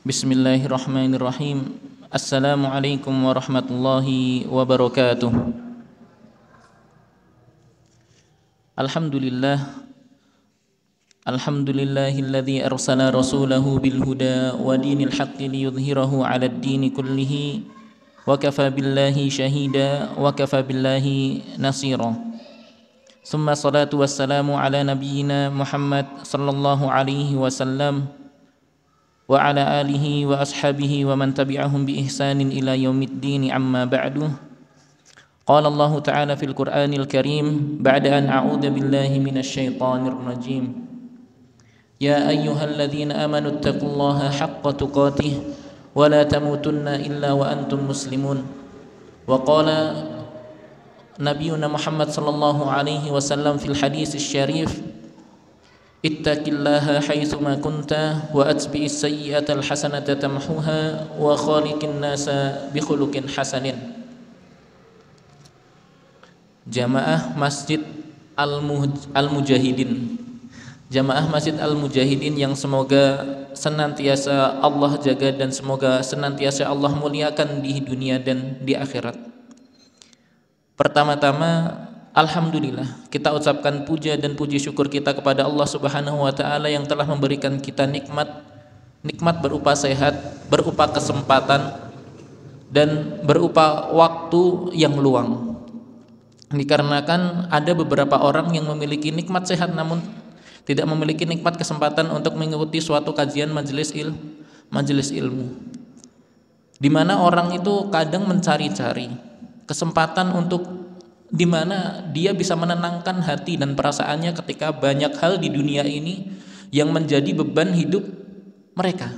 Bismillahirrahmanirrahim. Assalamualaikum warahmatullahi wabarakatuh. Alhamdulillah. Alhamdulillahilladzi arsala rasulahu bil huda wa dinil haqqi liyudhhirahu 'ala ad-din kullihi wa kafa billahi shahida wa kafa billahi nasira. Summa salatu wassalamu ala nabiyyina Muhammad sallallahu alaihi wasallam. وعلى آله وأصحابه ومن تبعهم بإحسان إلى يوم الدين أما بعد قال الله تعالى في القرآن الكريم بعد أن أعوذ بالله من الشيطان الرجيم يا أيها الذين آمنوا اتقوا الله حق تقاته ولا تموتن إلا وأنتم مسلمون وقال نبينا محمد صلى الله عليه وسلم في الحديث الشريف اتق الله حيثما كنت واتبع السيئة الحسنة تمحوها وخالق الناس بخلق حسن جماعة مسجد Al-Mujahidin Jamaah Masjid Al-Mujahidin yang semoga senantiasa Allah jaga dan semoga senantiasa Allah muliakan di dunia dan di akhirat Pertama-tama Alhamdulillah, kita ucapkan puja dan puji syukur kita kepada Allah Subhanahu wa taala yang telah memberikan kita nikmat nikmat berupa sehat, berupa kesempatan dan berupa waktu yang luang. Dikarenakan ada beberapa orang yang memiliki nikmat sehat namun tidak memiliki nikmat kesempatan untuk mengikuti suatu kajian majelis il majelis ilmu. Di mana orang itu kadang mencari-cari kesempatan untuk di mana dia bisa menenangkan hati dan perasaannya ketika banyak hal di dunia ini yang menjadi beban hidup mereka.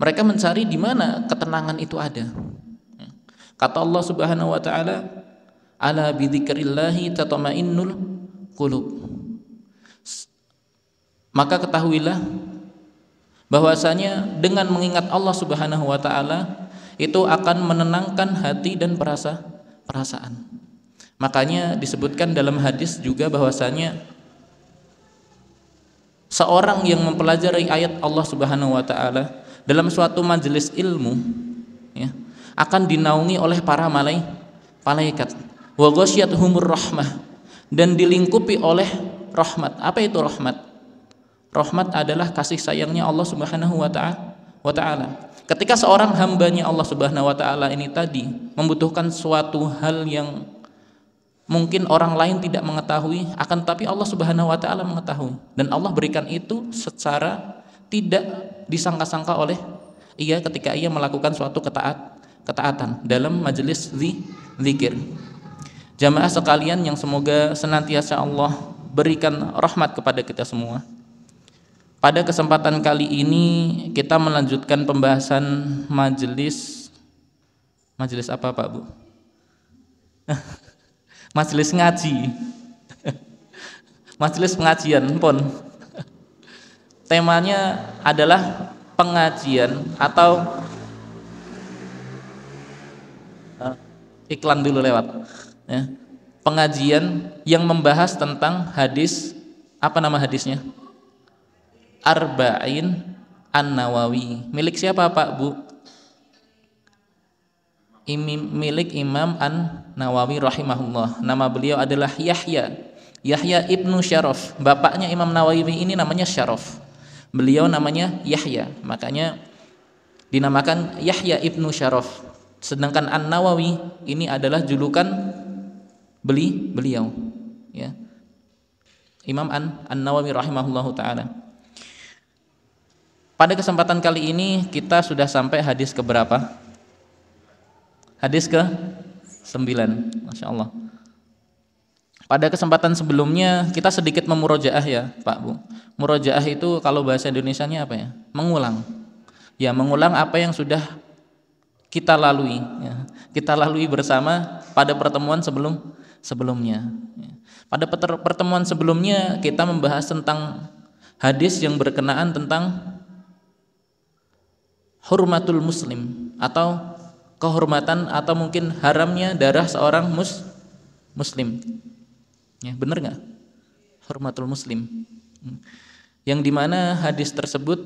Mereka mencari di mana ketenangan itu ada. Kata Allah Subhanahu wa taala, "Ala bi tatma'innul qulub." Maka ketahuilah bahwasanya dengan mengingat Allah Subhanahu wa taala itu akan menenangkan hati dan perasa perasaan. Makanya disebutkan dalam hadis juga bahwasanya seorang yang mempelajari ayat Allah Subhanahu wa taala dalam suatu majelis ilmu ya, akan dinaungi oleh para malai, malaikat. Wa humur rahmah dan dilingkupi oleh rahmat. Apa itu rahmat? Rahmat adalah kasih sayangnya Allah Subhanahu wa taala. Ketika seorang hambanya Allah Subhanahu wa taala ini tadi membutuhkan suatu hal yang mungkin orang lain tidak mengetahui akan tapi Allah Subhanahu wa taala mengetahui dan Allah berikan itu secara tidak disangka-sangka oleh ia ketika ia melakukan suatu ketaat ketaatan dalam majelis zikir jamaah sekalian yang semoga senantiasa Allah berikan rahmat kepada kita semua pada kesempatan kali ini kita melanjutkan pembahasan majelis majelis apa Pak Bu majelis ngaji majelis pengajian pun temanya adalah pengajian atau eh, iklan dulu lewat ya. pengajian yang membahas tentang hadis apa nama hadisnya Arba'in An-Nawawi milik siapa Pak Bu milik Imam An Nawawi rahimahullah. Nama beliau adalah Yahya. Yahya ibnu Syaraf. Bapaknya Imam Nawawi ini namanya Syaraf. Beliau namanya Yahya. Makanya dinamakan Yahya ibnu Syaraf. Sedangkan An Nawawi ini adalah julukan beli beliau. Ya. Imam An An Nawawi rahimahullah taala. Pada kesempatan kali ini kita sudah sampai hadis keberapa? Hadis ke 9. Masya Allah. Pada kesempatan sebelumnya kita sedikit memurojaah ya Pak Bu. Murojaah itu kalau bahasa Indonesia nya apa ya? Mengulang. Ya mengulang apa yang sudah kita lalui. Ya. Kita lalui bersama pada pertemuan sebelum sebelumnya. Ya. Pada pertemuan sebelumnya kita membahas tentang hadis yang berkenaan tentang Hormatul muslim atau kehormatan atau mungkin haramnya darah seorang mus muslim. Ya, benar nggak? Hormatul muslim. Hmm. Yang dimana hadis tersebut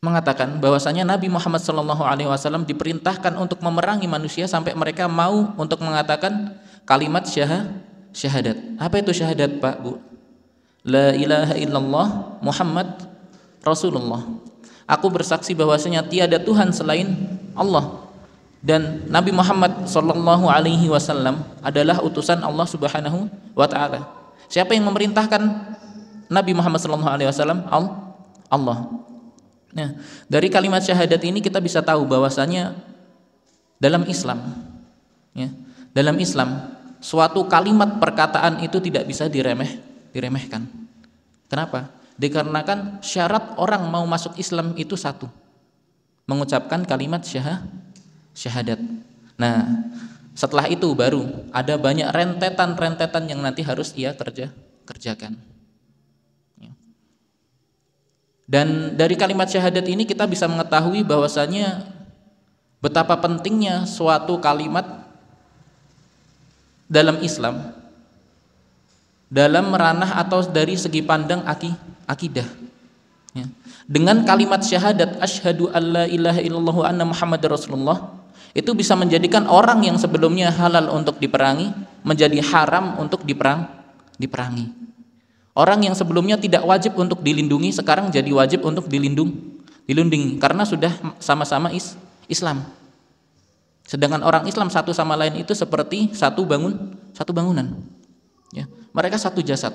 mengatakan bahwasanya Nabi Muhammad Shallallahu Alaihi Wasallam diperintahkan untuk memerangi manusia sampai mereka mau untuk mengatakan kalimat syah syahadat. Apa itu syahadat, Pak Bu? La ilaha illallah Muhammad Rasulullah. Aku bersaksi bahwasanya tiada Tuhan selain Allah dan Nabi Muhammad Shallallahu Alaihi Wasallam adalah utusan Allah Subhanahu Wa Taala. Siapa yang memerintahkan Nabi Muhammad Shallallahu Alaihi Wasallam? Allah. Nah, dari kalimat syahadat ini kita bisa tahu bahwasanya dalam Islam, ya, dalam Islam suatu kalimat perkataan itu tidak bisa diremeh diremehkan. Kenapa? Dikarenakan syarat orang mau masuk Islam itu satu. Mengucapkan kalimat syah, syahadat. Nah, setelah itu baru ada banyak rentetan-rentetan yang nanti harus ia kerja kerjakan. Ya. Dan dari kalimat syahadat ini kita bisa mengetahui bahwasanya betapa pentingnya suatu kalimat dalam Islam dalam ranah atau dari segi pandang akih akidah. Ya. Dengan kalimat syahadat asyhadu alla ilaha illallah wa anna muhammad rasulullah itu bisa menjadikan orang yang sebelumnya halal untuk diperangi menjadi haram untuk diperang diperangi. Orang yang sebelumnya tidak wajib untuk dilindungi sekarang jadi wajib untuk dilindung dilindungi karena sudah sama-sama is, Islam. Sedangkan orang Islam satu sama lain itu seperti satu bangun satu bangunan. Ya, mereka satu jasad.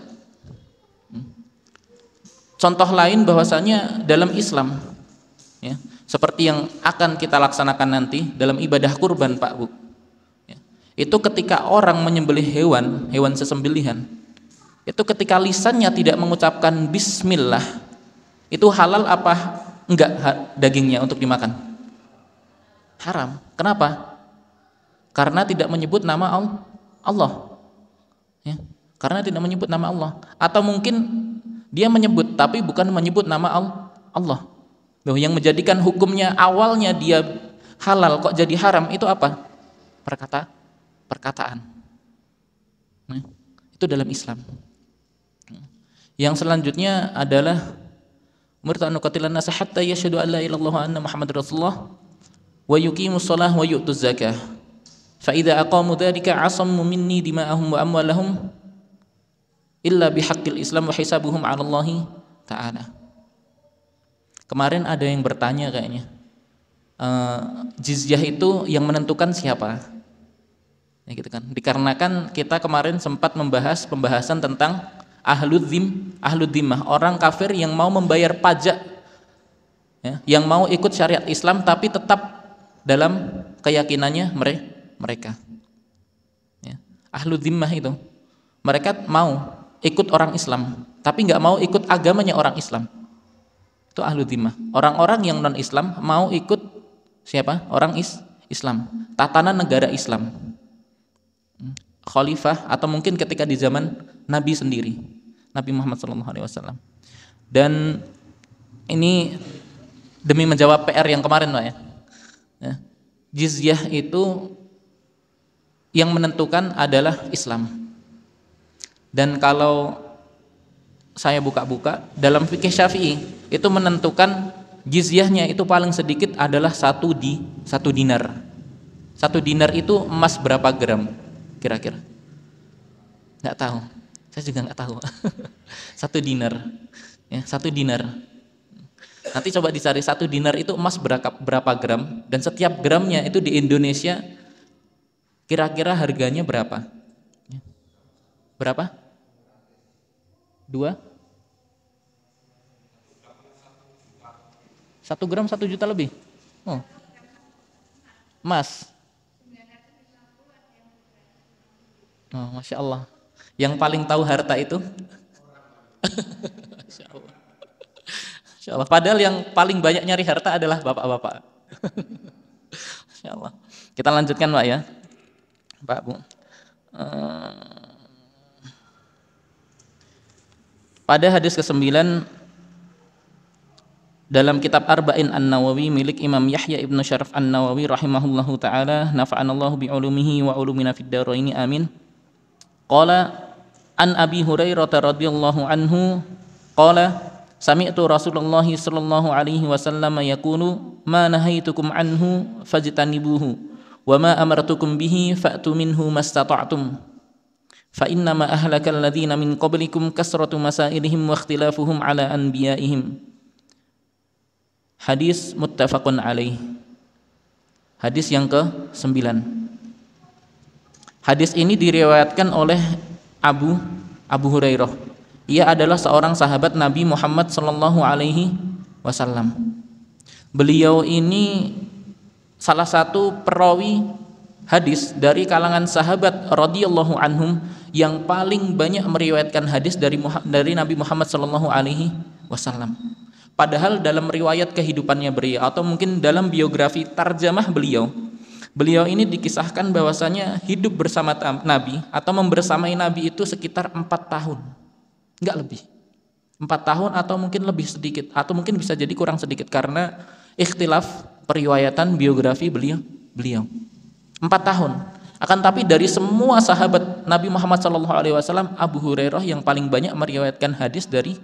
Contoh lain bahwasanya dalam Islam ya, seperti yang akan kita laksanakan nanti dalam ibadah kurban Pak Bu. Ya, itu ketika orang menyembelih hewan, hewan sesembelihan, itu ketika lisannya tidak mengucapkan bismillah, itu halal apa enggak dagingnya untuk dimakan? Haram. Kenapa? Karena tidak menyebut nama Allah. Ya. Karena tidak menyebut nama Allah atau mungkin dia menyebut tapi bukan menyebut nama Allah. Loh, yang menjadikan hukumnya awalnya dia halal kok jadi haram itu apa? Perkata perkataan. Nah, itu dalam Islam. Hmm. Yang selanjutnya adalah murtanu qatilan nas hatta yashhadu an ilaha anna muhammadar rasulullah wa yuqimus shalah wa yu'tuz zakah. Fa idza aqamu dzalika 'asammu minni dima'ahum wa amwalahum illa bihaqqil Islam wa hisabuhum 'ala Allahi ta'ala. Kemarin ada yang bertanya kayaknya. Uh, jizyah itu yang menentukan siapa? Ya gitu kan. Dikarenakan kita kemarin sempat membahas pembahasan tentang ahlu dhimah orang kafir yang mau membayar pajak ya, yang mau ikut syariat Islam tapi tetap dalam keyakinannya mereka mereka. Ya. dhimah itu mereka mau ikut orang Islam, tapi nggak mau ikut agamanya orang Islam. Itu ahlu dimah. Orang-orang yang non Islam mau ikut siapa? Orang is Islam. Tatanan negara Islam. Hmm. Khalifah atau mungkin ketika di zaman Nabi sendiri, Nabi Muhammad SAW. Dan ini demi menjawab PR yang kemarin pak ya. ya. Jizyah itu yang menentukan adalah Islam dan kalau saya buka-buka dalam fikih Syafi'i itu menentukan jizyahnya itu paling sedikit adalah satu di satu dinar. Satu dinar itu emas berapa gram kira-kira? Nggak tahu. Saya juga nggak tahu. satu dinar, ya satu dinar. Nanti coba dicari satu dinar itu emas berapa berapa gram dan setiap gramnya itu di Indonesia kira-kira harganya berapa? berapa? Dua? Satu gram satu juta lebih? Oh. Emas? Oh, Masya Allah. Yang paling tahu harta itu? Masya Allah. Masya Allah. Padahal yang paling banyak nyari harta adalah bapak-bapak. Masya Allah. Kita lanjutkan Pak ya. Pak Bu. Eh, Pada hadis ke-9 dalam kitab Arba'in An-Nawawi milik Imam Yahya Ibnu Syaraf An-Nawawi rahimahullahu taala, nafa'anallahu bi'ulumihi ulumihi wa ulumina fid daraini, amin. Qala an Abi Hurairah radhiyallahu anhu qala sami'tu Rasulullah sallallahu alaihi wasallam yaqulu ma nahaitukum anhu fajtanibuhu wa ma amartukum bihi fa'tu minhu mastata'tum. فإنما أهلك الذين من قبلكم كسرة مسائلهم واختلافهم على أنبيائهم Hadis muttafaqun alaih. Hadis yang ke-9. Hadis ini diriwayatkan oleh Abu Abu Hurairah. Ia adalah seorang sahabat Nabi Muhammad sallallahu alaihi wasallam. Beliau ini salah satu perawi hadis dari kalangan sahabat radhiyallahu anhum yang paling banyak meriwayatkan hadis dari dari Nabi Muhammad Shallallahu Alaihi Wasallam. Padahal dalam riwayat kehidupannya beliau atau mungkin dalam biografi tarjamah beliau, beliau ini dikisahkan bahwasanya hidup bersama Nabi atau membersamai Nabi itu sekitar empat tahun, nggak lebih. Empat tahun atau mungkin lebih sedikit atau mungkin bisa jadi kurang sedikit karena ikhtilaf periwayatan biografi beliau beliau empat tahun akan tapi dari semua sahabat Nabi Muhammad Shallallahu Alaihi Wasallam Abu Hurairah yang paling banyak meriwayatkan hadis dari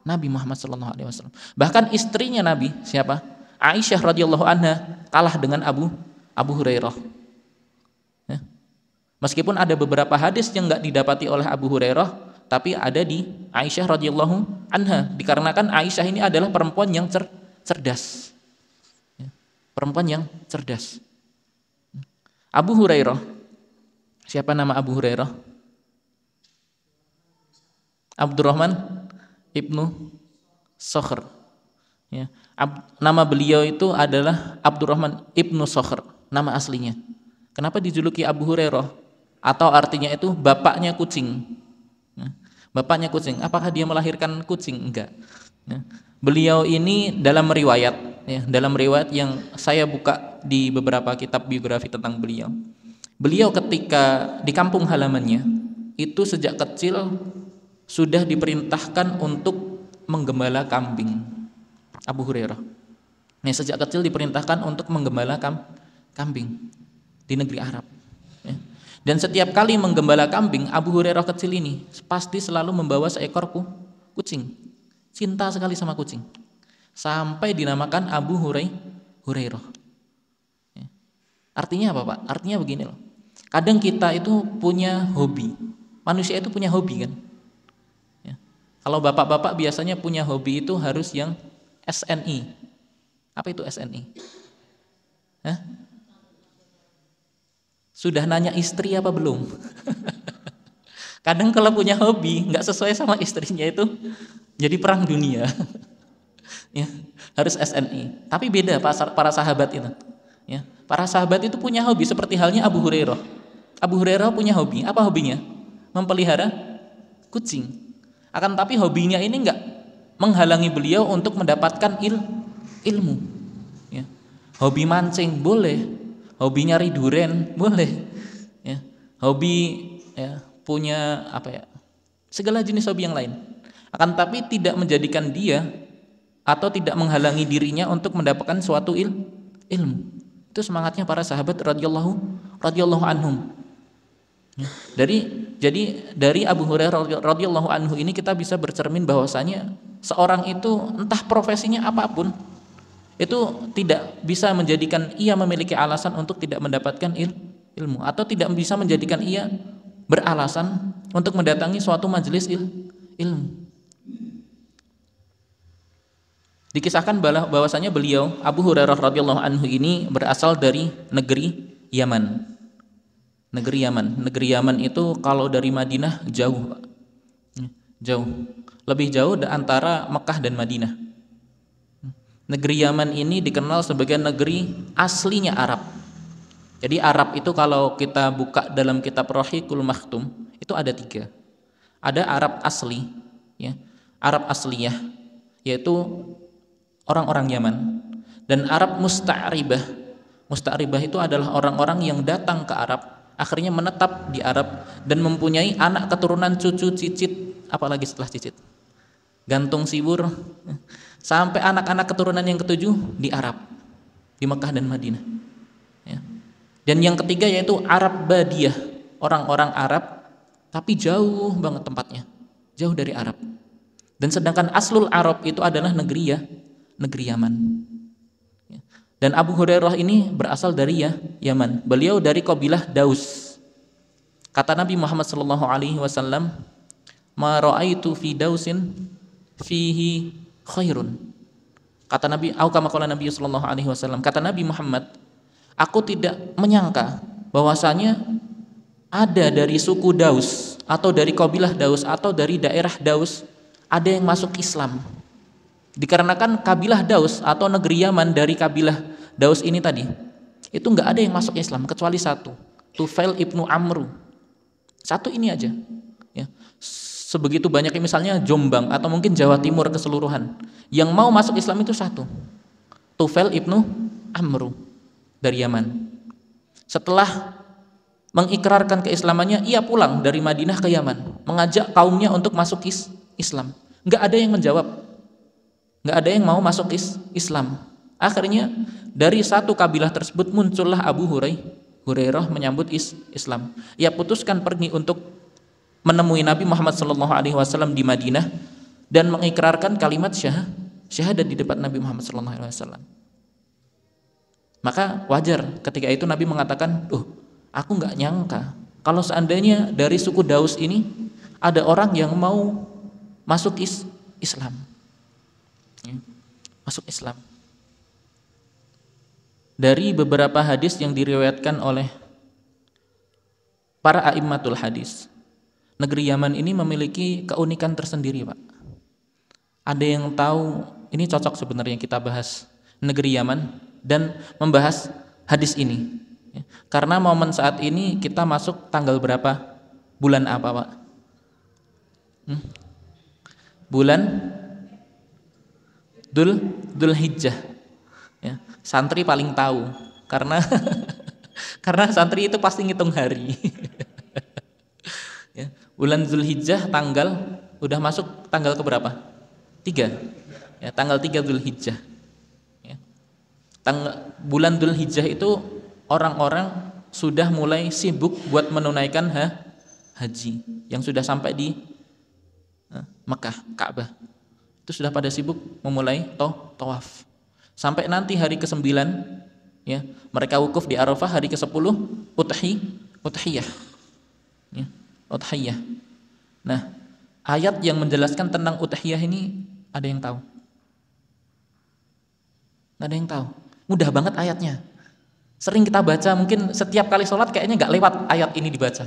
Nabi Muhammad Shallallahu Alaihi Wasallam. Bahkan istrinya Nabi siapa? Aisyah radhiyallahu anha kalah dengan Abu Abu Hurairah. Ya. Meskipun ada beberapa hadis yang nggak didapati oleh Abu Hurairah, tapi ada di Aisyah radhiyallahu anha dikarenakan Aisyah ini adalah perempuan yang cer cerdas. Ya. Perempuan yang cerdas. Ya. Abu Hurairah Siapa nama Abu Hurairah? Abdurrahman ibnu Sokhr. Ya. Ab, nama beliau itu adalah Abdurrahman ibnu Sokhr, nama aslinya. Kenapa dijuluki Abu Hurairah? Atau artinya itu bapaknya kucing. Ya. Bapaknya kucing. Apakah dia melahirkan kucing? Enggak. Ya. Beliau ini dalam riwayat, ya, dalam riwayat yang saya buka di beberapa kitab biografi tentang beliau Beliau ketika di kampung halamannya itu sejak kecil sudah diperintahkan untuk menggembala kambing. Abu Hurairah. Ya sejak kecil diperintahkan untuk menggembala kambing di negeri Arab. Ya. Dan setiap kali menggembala kambing, Abu Hurairah kecil ini pasti selalu membawa seekor kucing. Cinta sekali sama kucing. Sampai dinamakan Abu Hurairah. Ya. Artinya apa, Pak? Artinya begini loh Kadang kita itu punya hobi. Manusia itu punya hobi kan. Ya. Kalau bapak-bapak biasanya punya hobi itu harus yang SNI. Apa itu SNI? Hah? Sudah nanya istri apa belum? Kadang kalau punya hobi nggak sesuai sama istrinya itu jadi perang dunia. ya, harus SNI. Tapi beda para sahabat itu. Ya, para sahabat itu punya hobi seperti halnya Abu Hurairah Abu Hurairah punya hobi. Apa hobinya? memelihara kucing. Akan tapi hobinya ini enggak menghalangi beliau untuk mendapatkan il ilmu. Ya. Hobi mancing boleh, hobi nyari duren boleh, ya. hobi ya, punya apa ya segala jenis hobi yang lain. Akan tapi tidak menjadikan dia atau tidak menghalangi dirinya untuk mendapatkan suatu il ilmu. Itu semangatnya para sahabat radhiyallahu radhiyallahu anhum. Dari jadi dari Abu Hurairah radhiyallahu anhu ini kita bisa bercermin bahwasanya seorang itu entah profesinya apapun itu tidak bisa menjadikan ia memiliki alasan untuk tidak mendapatkan ilmu atau tidak bisa menjadikan ia beralasan untuk mendatangi suatu majelis ilmu. Dikisahkan bahwasanya beliau Abu Hurairah radhiyallahu anhu ini berasal dari negeri Yaman negeri Yaman. Negeri Yaman itu kalau dari Madinah jauh, Pak. Hmm, jauh. Lebih jauh antara Mekah dan Madinah. Hmm. Negeri Yaman ini dikenal sebagai negeri aslinya Arab. Jadi Arab itu kalau kita buka dalam kitab Rohikul Maktum itu ada tiga. Ada Arab asli, ya. Arab asliyah yaitu orang-orang Yaman dan Arab musta'ribah. Musta'ribah itu adalah orang-orang yang datang ke Arab akhirnya menetap di Arab dan mempunyai anak keturunan cucu cicit apalagi setelah cicit gantung sibur sampai anak-anak keturunan yang ketujuh di Arab di Mekah dan Madinah ya. dan yang ketiga yaitu Arab Badiah orang-orang Arab tapi jauh banget tempatnya jauh dari Arab dan sedangkan aslul Arab itu adalah negeri ya negeri Yaman dan Abu Hurairah ini berasal dari ya, Yaman. Beliau dari kabilah Daus. Kata Nabi Muhammad Shallallahu alaihi wasallam, "Maraaitu fi Dausin fihi khairun." Kata Nabi, Aku Nabi Shallallahu alaihi wasallam." Kata Nabi Muhammad, "Aku tidak menyangka bahwasanya ada dari suku Daus atau dari kabilah Daus atau dari daerah Daus ada yang masuk Islam dikarenakan kabilah Daus atau negeri Yaman dari kabilah Daus ini tadi, itu nggak ada yang masuk Islam kecuali satu, Tufail ibnu Amru. Satu ini aja. Ya. Sebegitu yang misalnya Jombang atau mungkin Jawa Timur keseluruhan, yang mau masuk Islam itu satu, Tufail ibnu Amru dari Yaman. Setelah mengikrarkan keislamannya, ia pulang dari Madinah ke Yaman, mengajak kaumnya untuk masuk Islam. Nggak ada yang menjawab, nggak ada yang mau masuk Islam. Akhirnya dari satu kabilah tersebut muncullah Abu Hurairah menyambut Islam. Ia putuskan pergi untuk menemui Nabi Muhammad Shallallahu Alaihi Wasallam di Madinah dan mengikrarkan kalimat syah syahadat di depan Nabi Muhammad Shallallahu Alaihi Wasallam. Maka wajar ketika itu Nabi mengatakan, "Duh, aku nggak nyangka kalau seandainya dari suku Daus ini ada orang yang mau masuk Islam." Ya, masuk Islam dari beberapa hadis yang diriwayatkan oleh para a'immatul hadis. Negeri Yaman ini memiliki keunikan tersendiri, Pak. Ada yang tahu, ini cocok sebenarnya kita bahas negeri Yaman dan membahas hadis ini. Karena momen saat ini kita masuk tanggal berapa? Bulan apa, Pak? Hmm? Bulan Dul Dul Hijjah santri paling tahu karena karena santri itu pasti ngitung hari. ya, bulan Zulhijjah tanggal udah masuk tanggal ke berapa? Tiga. Ya, tanggal tiga Zulhijjah. Ya. Tang bulan Zulhijjah itu orang-orang sudah mulai sibuk buat menunaikan ha, haji yang sudah sampai di eh, Mekah, Ka'bah. Itu sudah pada sibuk memulai to, tawaf. Sampai nanti hari ke-9 ya, mereka wukuf di Arafah hari ke-10 uthi uthiyah. Ya, uthiyah. Nah, ayat yang menjelaskan tentang uthiyah ini ada yang tahu? Nggak ada yang tahu. Mudah banget ayatnya. Sering kita baca, mungkin setiap kali sholat kayaknya nggak lewat ayat ini dibaca.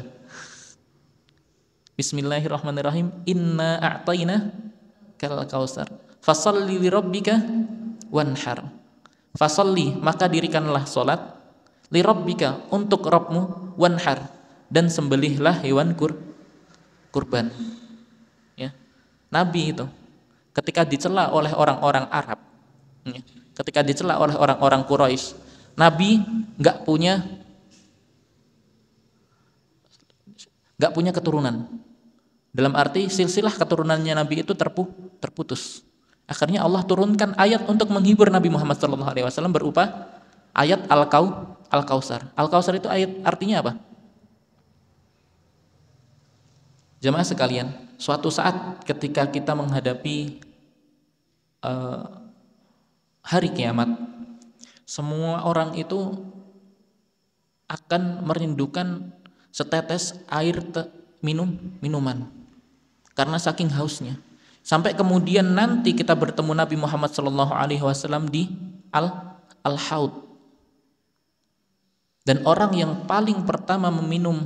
Bismillahirrahmanirrahim. Inna a'tayna kal kausar. Fasalli li rabbika wanhar fasalli maka dirikanlah solat li rabbika untuk Rabbmu wanhar dan sembelihlah hewan kur kurban ya Nabi itu ketika dicela oleh orang-orang Arab ya. ketika dicela oleh orang-orang Quraisy Nabi nggak punya nggak punya keturunan dalam arti silsilah keturunannya Nabi itu terpu, terputus Akhirnya Allah turunkan ayat untuk menghibur Nabi Muhammad SAW berupa ayat al kau al kausar. Al kausar itu ayat artinya apa? Jemaah sekalian, suatu saat ketika kita menghadapi uh, hari kiamat, semua orang itu akan merindukan setetes air minum minuman karena saking hausnya. Sampai kemudian nanti kita bertemu Nabi Muhammad Shallallahu Alaihi Wasallam di al al haud. Dan orang yang paling pertama meminum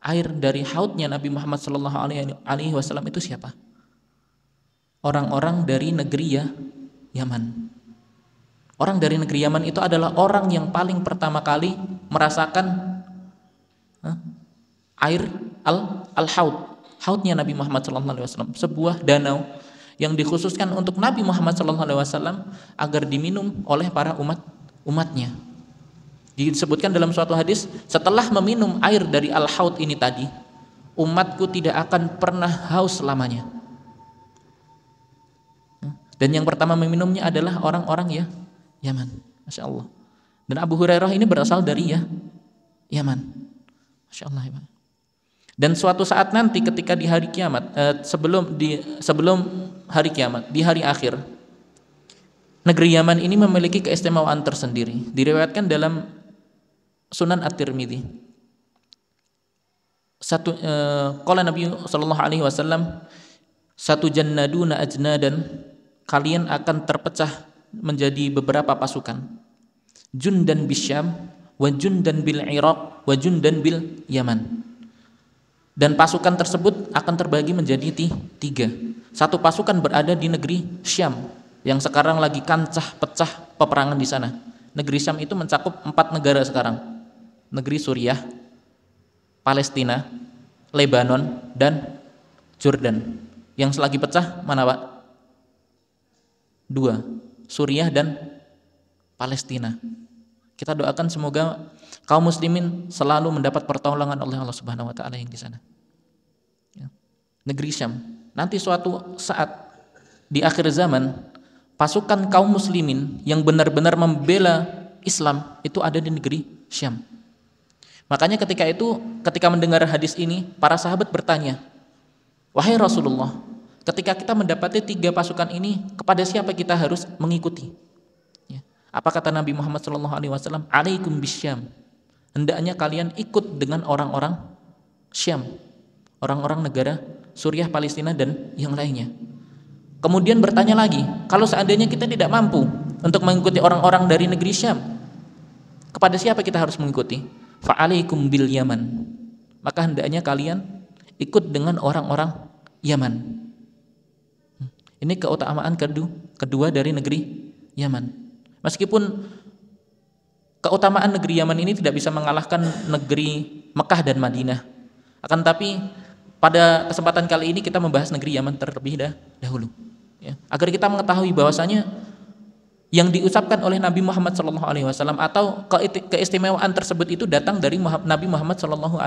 air dari hautnya Nabi Muhammad Shallallahu Alaihi Wasallam itu siapa? Orang-orang dari negeri ya Yaman. Orang dari negeri Yaman itu adalah orang yang paling pertama kali merasakan eh, air al al haud hautnya Nabi Muhammad SAW, sebuah danau yang dikhususkan untuk Nabi Muhammad SAW agar diminum oleh para umat umatnya. Disebutkan dalam suatu hadis, setelah meminum air dari al-haut ini tadi, umatku tidak akan pernah haus selamanya. Dan yang pertama meminumnya adalah orang-orang ya Yaman, masya Allah. Dan Abu Hurairah ini berasal dari ya Yaman, masya Allah. Ya. Dan suatu saat nanti ketika di hari kiamat eh, sebelum di sebelum hari kiamat, di hari akhir negeri Yaman ini memiliki keistimewaan tersendiri. Diriwayatkan dalam Sunan At-Tirmidzi. Satu eh, kala Nabi Shallallahu alaihi wasallam satu jannaduna dan kalian akan terpecah menjadi beberapa pasukan. Jun dan Bisyam, wa jun dan bil Iraq, wa jun dan bil Yaman dan pasukan tersebut akan terbagi menjadi tiga. Satu pasukan berada di negeri Syam yang sekarang lagi kancah pecah peperangan di sana. Negeri Syam itu mencakup empat negara sekarang. Negeri Suriah, Palestina, Lebanon, dan Jordan. Yang selagi pecah mana Pak? Dua, Suriah dan Palestina. Kita doakan semoga kaum muslimin selalu mendapat pertolongan oleh Allah Subhanahu wa taala yang di sana. Ya. Negeri Syam. Nanti suatu saat di akhir zaman pasukan kaum muslimin yang benar-benar membela Islam itu ada di negeri Syam. Makanya ketika itu ketika mendengar hadis ini para sahabat bertanya, "Wahai Rasulullah, ketika kita mendapati tiga pasukan ini, kepada siapa kita harus mengikuti?" Apa kata Nabi Muhammad Shallallahu Alaihi Wasallam? Alaikum bisyam. Hendaknya kalian ikut dengan orang-orang Syam, orang-orang negara Suriah, Palestina dan yang lainnya. Kemudian bertanya lagi, kalau seandainya kita tidak mampu untuk mengikuti orang-orang dari negeri Syam, kepada siapa kita harus mengikuti? Fa'alaikum bil Yaman. Maka hendaknya kalian ikut dengan orang-orang Yaman. Ini keutamaan kedua dari negeri Yaman. Meskipun keutamaan negeri Yaman ini tidak bisa mengalahkan negeri Mekah dan Madinah. Akan tapi pada kesempatan kali ini kita membahas negeri Yaman terlebih dahulu. Ya, agar kita mengetahui bahwasanya yang diucapkan oleh Nabi Muhammad SAW atau keistimewaan tersebut itu datang dari Nabi Muhammad SAW.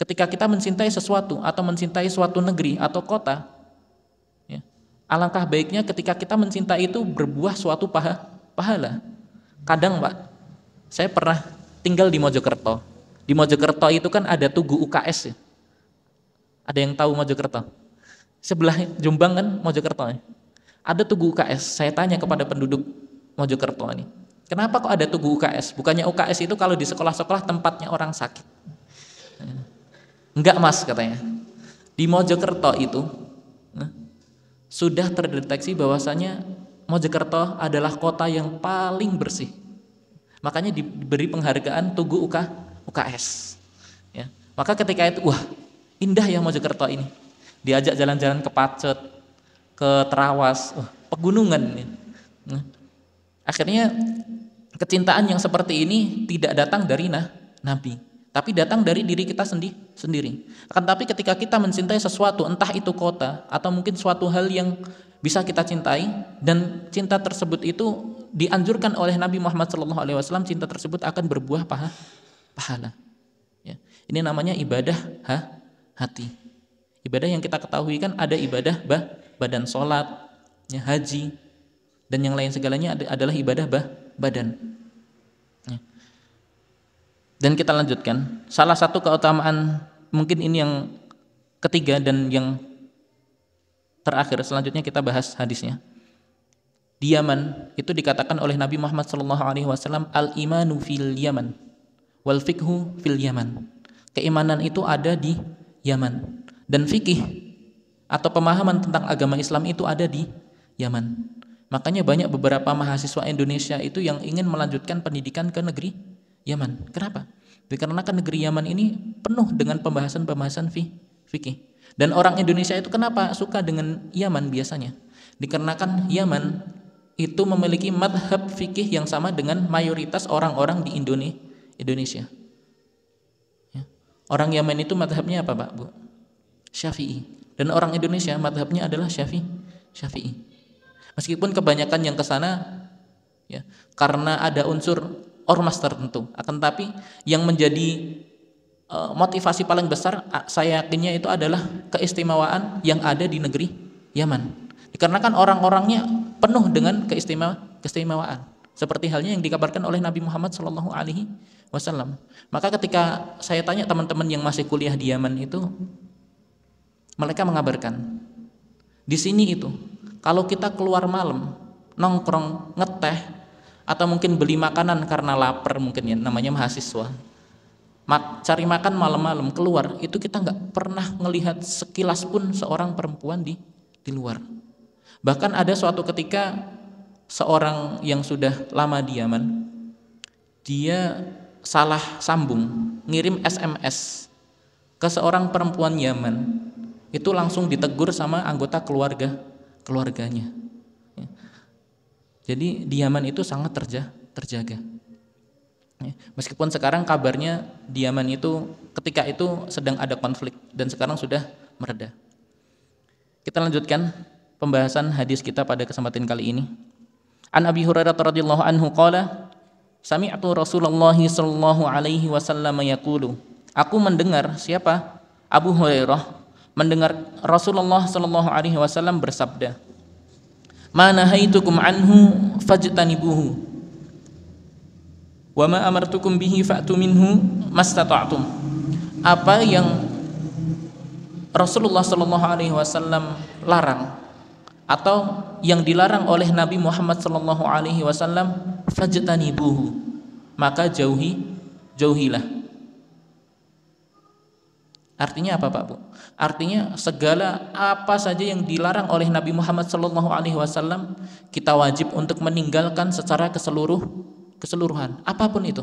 Ketika kita mencintai sesuatu atau mencintai suatu negeri atau kota, alangkah baiknya ketika kita mencintai itu berbuah suatu paha, pahala. Kadang Pak, saya pernah tinggal di Mojokerto. Di Mojokerto itu kan ada Tugu UKS ya. Ada yang tahu Mojokerto? Sebelah Jombang kan Mojokerto ya. Ada Tugu UKS. Saya tanya kepada penduduk Mojokerto ini. Kenapa kok ada Tugu UKS? Bukannya UKS itu kalau di sekolah-sekolah tempatnya orang sakit. Enggak mas katanya. Di Mojokerto itu sudah terdeteksi bahwasanya Mojokerto adalah kota yang paling bersih. Makanya diberi penghargaan Tugu UK, UKS. Ya. Maka ketika itu, wah indah ya Mojokerto ini. Diajak jalan-jalan ke Pacet, ke Terawas, wah, pegunungan. Nah, akhirnya kecintaan yang seperti ini tidak datang dari nah, Nabi tapi datang dari diri kita sendi sendiri. Akan tapi ketika kita mencintai sesuatu, entah itu kota atau mungkin suatu hal yang bisa kita cintai dan cinta tersebut itu dianjurkan oleh Nabi Muhammad SAW, cinta tersebut akan berbuah paha, pahala. Ya. Ini namanya ibadah ha, hati. Ibadah yang kita ketahui kan ada ibadah bah, badan solat, ya, haji, dan yang lain segalanya adalah ibadah bah, badan dan kita lanjutkan salah satu keutamaan mungkin ini yang ketiga dan yang terakhir selanjutnya kita bahas hadisnya di Yaman itu dikatakan oleh Nabi Muhammad SAW, al imanu fil Yaman wal fikhu fil Yaman keimanan itu ada di Yaman dan fikih atau pemahaman tentang agama Islam itu ada di Yaman makanya banyak beberapa mahasiswa Indonesia itu yang ingin melanjutkan pendidikan ke negeri Yaman. Kenapa? Dikarenakan negeri Yaman ini penuh dengan pembahasan-pembahasan fikih. Dan orang Indonesia itu kenapa suka dengan Yaman biasanya? Dikarenakan Yaman itu memiliki madhab fikih yang sama dengan mayoritas orang-orang di Indonesia. Ya. Orang Yaman itu madhabnya apa Pak Bu? Syafi'i. Dan orang Indonesia madhabnya adalah Syafi'i. Syafi'i. Meskipun kebanyakan yang ke sana ya, karena ada unsur ormas tertentu akan tapi yang menjadi eh, motivasi paling besar saya yakinnya itu adalah keistimewaan yang ada di negeri Yaman dikarenakan orang-orangnya penuh dengan keistimewaan seperti halnya yang dikabarkan oleh Nabi Muhammad Shallallahu Alaihi Wasallam maka ketika saya tanya teman-teman yang masih kuliah di Yaman itu mereka mengabarkan di sini itu kalau kita keluar malam nongkrong ngeteh atau mungkin beli makanan karena lapar mungkin ya namanya mahasiswa Mat, cari makan malam-malam keluar itu kita nggak pernah melihat sekilas pun seorang perempuan di di luar bahkan ada suatu ketika seorang yang sudah lama diaman dia salah sambung ngirim SMS ke seorang perempuan Yaman itu langsung ditegur sama anggota keluarga keluarganya jadi di Yaman itu sangat terja, terjaga. Ya, meskipun sekarang kabarnya di Yaman itu ketika itu sedang ada konflik dan sekarang sudah mereda. Kita lanjutkan pembahasan hadis kita pada kesempatan kali ini. An Abi Hurairah radhiyallahu anhu qala Sami'tu Rasulullah sallallahu alaihi wasallam yaqulu Aku mendengar siapa? Abu Hurairah mendengar Rasulullah sallallahu alaihi wasallam bersabda Mana nahaitukum anhu fajtanibuhu wa ma amartukum bihi fa'tu minhu mastata'tum apa yang Rasulullah Shallallahu alaihi wasallam larang atau yang dilarang oleh Nabi Muhammad Shallallahu alaihi wasallam fajtanibuhu maka jauhi jauhilah Artinya apa Pak Bu? Artinya segala apa saja yang dilarang oleh Nabi Muhammad Shallallahu Alaihi Wasallam kita wajib untuk meninggalkan secara keseluruh keseluruhan apapun itu.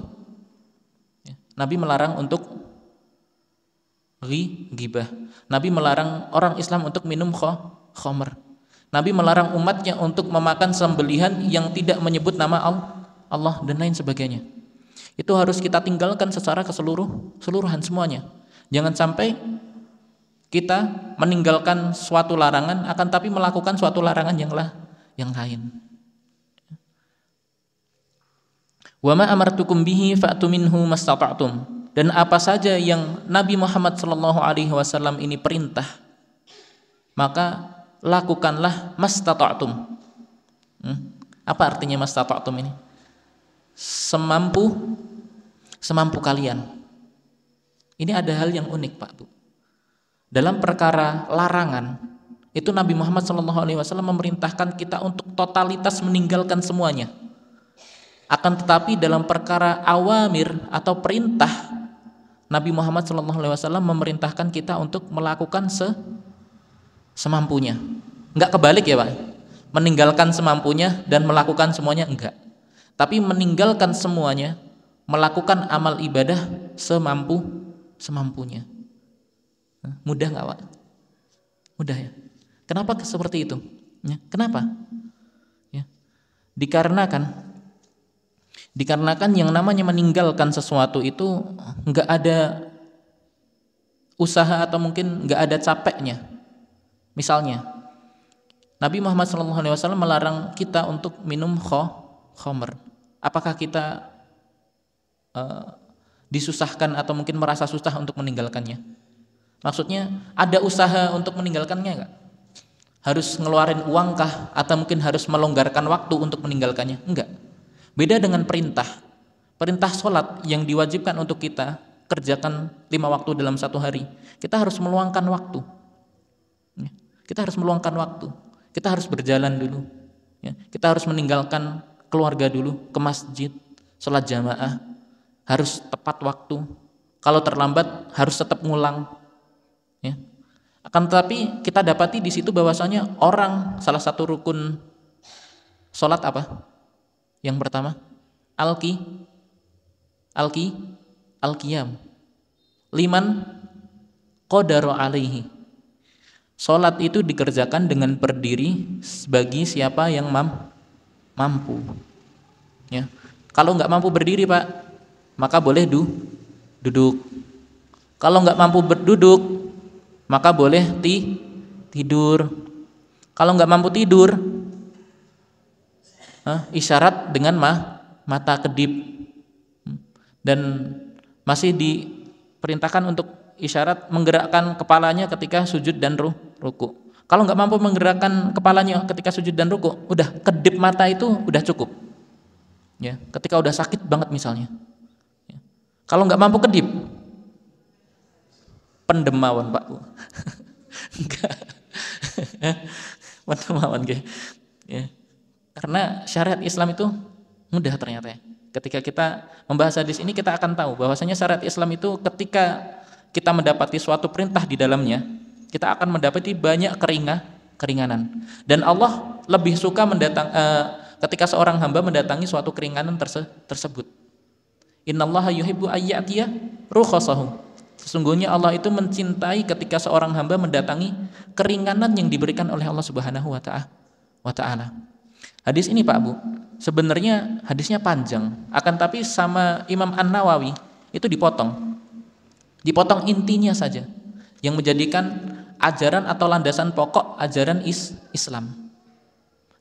Ya, Nabi melarang untuk gibah. Nabi melarang orang Islam untuk minum khomer. Nabi melarang umatnya untuk memakan sembelihan yang tidak menyebut nama Allah dan lain sebagainya. Itu harus kita tinggalkan secara keseluruh seluruhan semuanya. Jangan sampai kita meninggalkan suatu larangan akan tapi melakukan suatu larangan yang lah yang lain. Wa ma amartukum bihi fa'tu minhu mastata'tum. Dan apa saja yang Nabi Muhammad sallallahu alaihi wasallam ini perintah, maka lakukanlah mastata'tum. Hmm? Apa artinya mastata'tum ini? Semampu semampu kalian. Ini ada hmm. hal yang unik Pak Bu. Dalam perkara larangan, itu Nabi Muhammad SAW memerintahkan kita untuk totalitas meninggalkan semuanya. Akan tetapi dalam perkara awamir atau perintah, Nabi Muhammad SAW memerintahkan kita untuk melakukan se semampunya. Enggak kebalik ya Pak? Meninggalkan semampunya dan melakukan semuanya enggak. Tapi meninggalkan semuanya, melakukan amal ibadah semampu semampunya. Mudah nggak Pak? Mudah ya. Kenapa seperti itu? Ya, kenapa? Ya. Dikarenakan dikarenakan yang namanya meninggalkan sesuatu itu nggak ada usaha atau mungkin nggak ada capeknya. Misalnya, Nabi Muhammad SAW melarang kita untuk minum khomer. Apakah kita eh, disusahkan atau mungkin merasa susah untuk meninggalkannya? Maksudnya ada usaha untuk meninggalkannya enggak? Harus ngeluarin uang kah atau mungkin harus melonggarkan waktu untuk meninggalkannya? Enggak. Beda dengan perintah. Perintah sholat yang diwajibkan untuk kita kerjakan lima waktu dalam satu hari. Kita harus meluangkan waktu. Ya. Kita harus meluangkan waktu. Kita harus berjalan dulu. Ya. Kita harus meninggalkan keluarga dulu ke masjid, sholat jamaah, harus tepat waktu. Kalau terlambat harus tetap ngulang. Ya. Akan tetapi kita dapati di situ bahwasanya orang salah satu rukun sholat apa? Yang pertama, alki alki alkiyam. Liman kodaro alaihi. Sholat itu dikerjakan dengan berdiri bagi siapa yang mampu. Ya. Kalau nggak mampu berdiri, Pak, maka boleh du duduk. Kalau nggak mampu berduduk, maka boleh ti tidur. Kalau nggak mampu tidur, eh, isyarat dengan ma mata kedip dan masih diperintahkan untuk isyarat menggerakkan kepalanya ketika sujud dan ru ruku. Kalau nggak mampu menggerakkan kepalanya ketika sujud dan ruku, udah kedip mata itu udah cukup. Ya, ketika udah sakit banget misalnya, kalau nggak mampu kedip, pendemawan Pak Bu. Enggak. pendemawan Ya. Karena syariat Islam itu mudah ternyata ya. Ketika kita membahas hadis ini kita akan tahu bahwasanya syariat Islam itu ketika kita mendapati suatu perintah di dalamnya, kita akan mendapati banyak keringah, keringanan. Dan Allah lebih suka mendatang eh, ketika seorang hamba mendatangi suatu keringanan terse tersebut. Innallaha yuhibbu ayyatiya rukhasahu. Sesungguhnya Allah itu mencintai ketika seorang hamba mendatangi keringanan yang diberikan oleh Allah Subhanahu wa taala. Hadis ini Pak Bu, sebenarnya hadisnya panjang, akan tapi sama Imam An-Nawawi itu dipotong. Dipotong intinya saja yang menjadikan ajaran atau landasan pokok ajaran is Islam.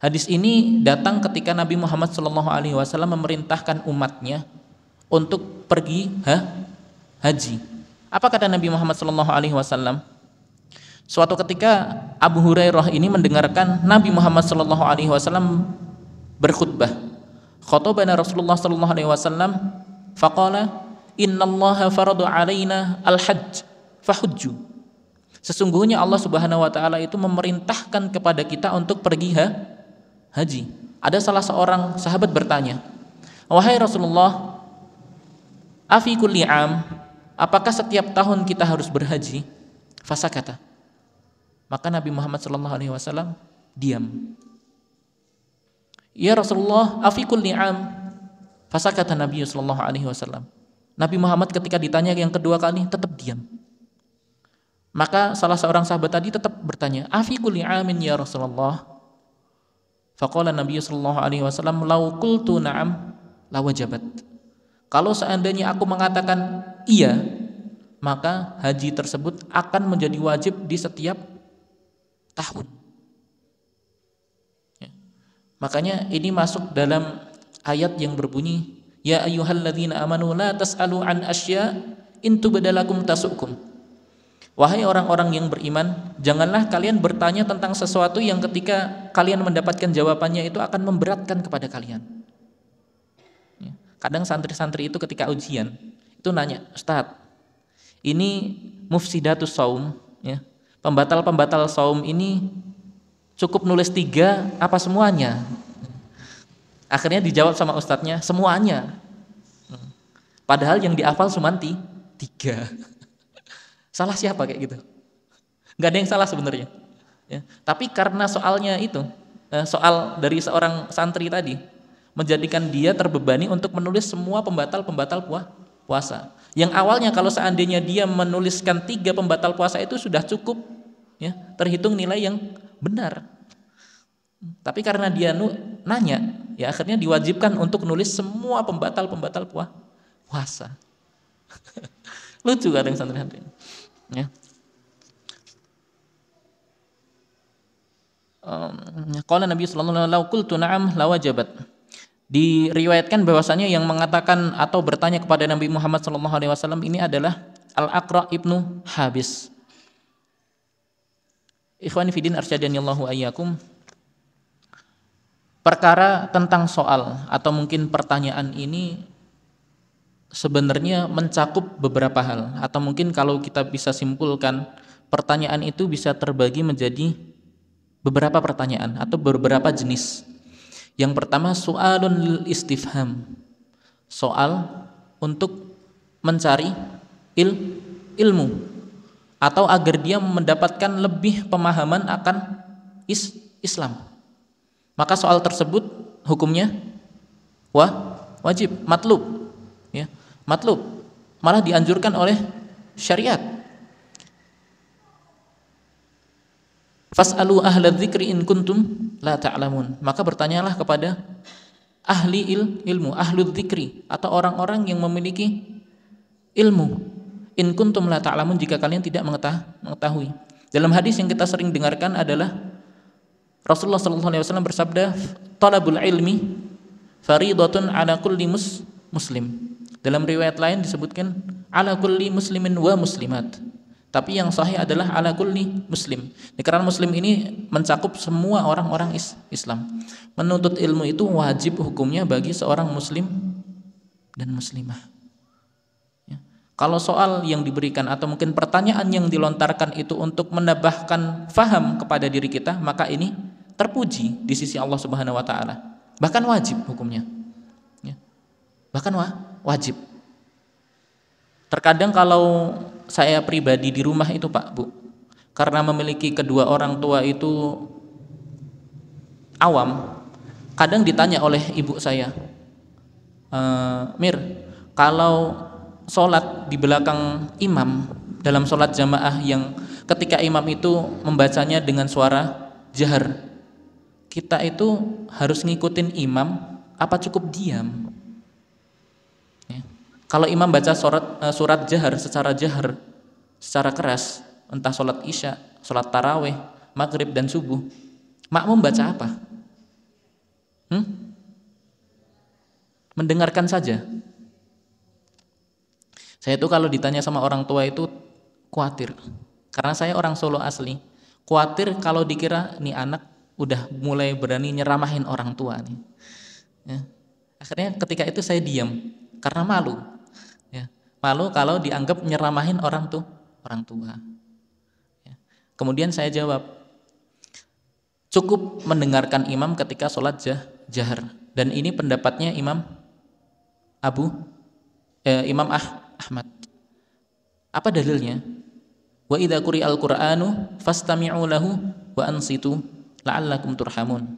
Hadis ini datang ketika Nabi Muhammad SAW memerintahkan umatnya untuk pergi ha? haji. Apa kata Nabi Muhammad Shallallahu Alaihi Wasallam? Suatu ketika Abu Hurairah ini mendengarkan Nabi Muhammad Shallallahu Alaihi Wasallam berkhutbah. Khotbahnya Rasulullah Shallallahu Alaihi Wasallam, faqala Inna Allah faradu alaina al-hajj fahujju. Sesungguhnya Allah Subhanahu wa taala itu memerintahkan kepada kita untuk pergi ha? haji. Ada salah seorang sahabat bertanya, "Wahai Rasulullah, afi kulli am apakah setiap tahun kita harus berhaji fasa kata maka Nabi Muhammad sallallahu alaihi wasallam diam ya Rasulullah afi kulli am fasa kata Nabi sallallahu alaihi wasallam Nabi Muhammad ketika ditanya yang kedua kali tetap diam maka salah seorang sahabat tadi tetap bertanya, "Afi kulli amin ya Rasulullah?" Faqala Nabi sallallahu alaihi wasallam, "Lau qultu na'am, lawajabat." Kalau seandainya aku mengatakan iya, maka haji tersebut akan menjadi wajib di setiap tahun. Ya. Makanya ini masuk dalam ayat yang berbunyi Ya ayyuhalladzina amanu la tas'alu an asya in badalakum tasukum. Wahai orang-orang yang beriman, janganlah kalian bertanya tentang sesuatu yang ketika kalian mendapatkan jawabannya itu akan memberatkan kepada kalian. Kadang santri-santri itu ketika ujian itu nanya, "Ustaz, ini mufsidatus saum ya. Pembatal-pembatal saum ini cukup nulis tiga apa semuanya?" Akhirnya dijawab sama ustadznya, "Semuanya." Padahal yang dihafal sumanti tiga. salah siapa kayak gitu? Gak ada yang salah sebenarnya. Ya. Tapi karena soalnya itu, eh, soal dari seorang santri tadi, menjadikan dia terbebani untuk menulis semua pembatal-pembatal puasa. Yang awalnya kalau seandainya dia menuliskan tiga pembatal puasa itu sudah cukup ya, terhitung nilai yang benar. Tapi karena dia nanya, ya akhirnya diwajibkan untuk nulis semua pembatal-pembatal puasa. Lucu yang santri-santri. Ya. Um, Nabi sallallahu alaihi wasallam, tu na'am lawajabat." diriwayatkan bahwasanya yang mengatakan atau bertanya kepada Nabi Muhammad SAW ini adalah Al Aqra ibnu Habis. Ikhwan fidin arsyadani ayyakum. Perkara tentang soal atau mungkin pertanyaan ini sebenarnya mencakup beberapa hal atau mungkin kalau kita bisa simpulkan pertanyaan itu bisa terbagi menjadi beberapa pertanyaan atau beberapa jenis. Yang pertama soalun lil istifham. Soal untuk mencari il ilmu atau agar dia mendapatkan lebih pemahaman akan is Islam. Maka soal tersebut hukumnya wah wajib matlub ya matlub malah dianjurkan oleh syariat Fas'alu ahla dzikri in kuntum la ta'lamun. Maka bertanyalah kepada ahli il, ilmu, ahlu dzikri atau orang-orang yang memiliki ilmu. In kuntum la ta'lamun jika kalian tidak mengetahui. Dalam hadis yang kita sering dengarkan adalah Rasulullah sallallahu alaihi wasallam bersabda, "Talabul ilmi faridatun ala kulli mus muslim." Dalam riwayat lain disebutkan ala kulli muslimin wa muslimat. Tapi yang sahih adalah ala kulli muslim. Nikaran muslim ini mencakup semua orang-orang Islam. Menuntut ilmu itu wajib hukumnya bagi seorang muslim dan muslimah. Ya. Kalau soal yang diberikan atau mungkin pertanyaan yang dilontarkan itu untuk menambahkan faham kepada diri kita, maka ini terpuji di sisi Allah Subhanahu wa taala. Bahkan wajib hukumnya. Ya. Bahkan wajib. Terkadang kalau saya pribadi di rumah itu Pak Bu karena memiliki kedua orang tua itu awam kadang ditanya oleh ibu saya e, Mir kalau sholat di belakang imam dalam sholat jamaah yang ketika imam itu membacanya dengan suara jahar kita itu harus ngikutin imam apa cukup diam kalau imam baca surat eh, surat jahar secara jahar, secara keras, entah sholat isya, sholat taraweh, maghrib dan subuh, makmum baca apa? Hmm? Mendengarkan saja. Saya itu kalau ditanya sama orang tua itu khawatir, karena saya orang Solo asli, khawatir kalau dikira nih anak udah mulai berani nyeramahin orang tua nih. Ya. Akhirnya ketika itu saya diam karena malu malu kalau dianggap nyeramahin orang tuh orang tua. Ya. Kemudian saya jawab, cukup mendengarkan imam ketika sholat jah, jahar. Dan ini pendapatnya imam Abu eh, Imam ah, Ahmad. Apa dalilnya? Wa idza quri'al Qur'anu fastami'u lahu wa ansitu la'allakum turhamun.